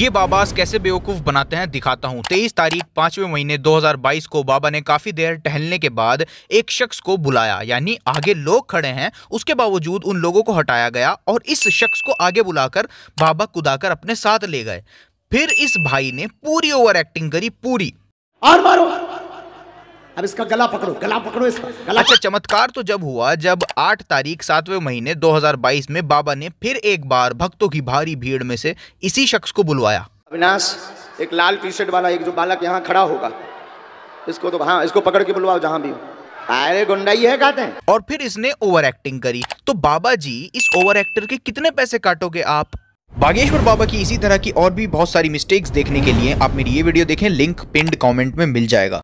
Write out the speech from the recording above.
ये बाबास कैसे बेवकूफ़ बनाते हैं दिखाता हूँ तेईस तारीख पाँचवें महीने 2022 को बाबा ने काफ़ी देर टहलने के बाद एक शख्स को बुलाया यानी आगे लोग खड़े हैं उसके बावजूद उन लोगों को हटाया गया और इस शख्स को आगे बुलाकर बाबा कुदाकर अपने साथ ले गए फिर इस भाई ने पूरी ओवर एक्टिंग करी पूरी और मारो अब इसका गला पकड़ो गला पकड़ो इसका गला अच्छा चमत्कार तो जब हुआ जब 8 तारीख सातवें महीने 2022 में बाबा ने फिर एक बार भक्तों की भारी भीड़ में से इसी शख्स को बुलवाया अविनाश एक लाल टी शर्ट वाला एक जो बालक यहाँ खड़ा होगा इसको तो हाँ इसको पकड़ के बुलवाओ जहाँ भी हो अरे गुंडा है कहते हैं और फिर इसने ओवर एक्टिंग करी तो बाबा जी इस ओवर एक्टर के कितने पैसे काटोगे आप बागेश्वर बाबा की इसी तरह की और भी बहुत सारी मिस्टेक्स देखने के लिए आप मेरी ये वीडियो देखें लिंक पिंड कमेंट में मिल जाएगा